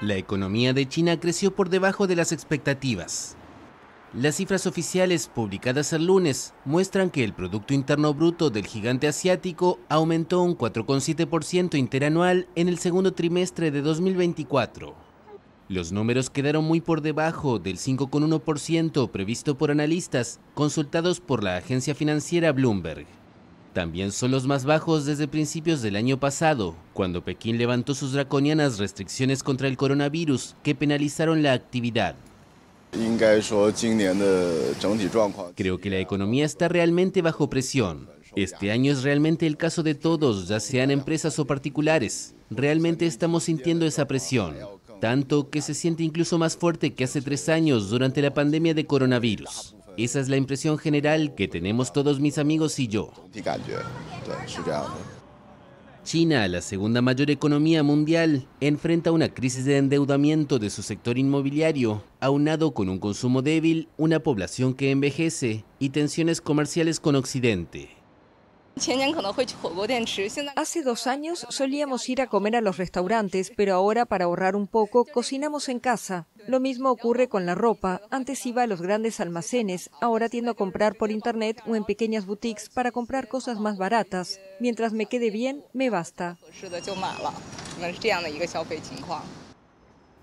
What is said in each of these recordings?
La economía de China creció por debajo de las expectativas. Las cifras oficiales publicadas el lunes muestran que el Producto Interno Bruto del gigante asiático aumentó un 4,7% interanual en el segundo trimestre de 2024. Los números quedaron muy por debajo del 5,1% previsto por analistas consultados por la agencia financiera Bloomberg también son los más bajos desde principios del año pasado, cuando Pekín levantó sus draconianas restricciones contra el coronavirus que penalizaron la actividad. Creo que la economía está realmente bajo presión. Este año es realmente el caso de todos, ya sean empresas o particulares. Realmente estamos sintiendo esa presión, tanto que se siente incluso más fuerte que hace tres años durante la pandemia de coronavirus. Esa es la impresión general que tenemos todos mis amigos y yo. Eh. China, la segunda mayor economía mundial, enfrenta una crisis de endeudamiento de su sector inmobiliario, aunado con un consumo débil, una población que envejece y tensiones comerciales con Occidente. Hace dos años solíamos ir a comer a los restaurantes, pero ahora para ahorrar un poco cocinamos en casa. Lo mismo ocurre con la ropa. Antes iba a los grandes almacenes, ahora tiendo a comprar por internet o en pequeñas boutiques para comprar cosas más baratas. Mientras me quede bien, me basta.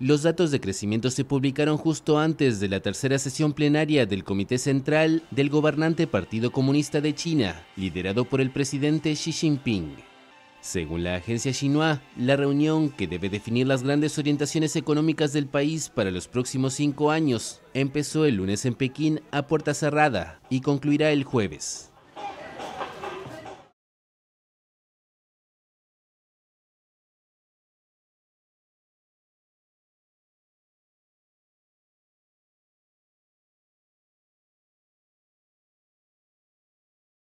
Los datos de crecimiento se publicaron justo antes de la tercera sesión plenaria del Comité Central del gobernante Partido Comunista de China, liderado por el presidente Xi Jinping. Según la agencia chinoa, la reunión, que debe definir las grandes orientaciones económicas del país para los próximos cinco años, empezó el lunes en Pekín a puerta cerrada y concluirá el jueves.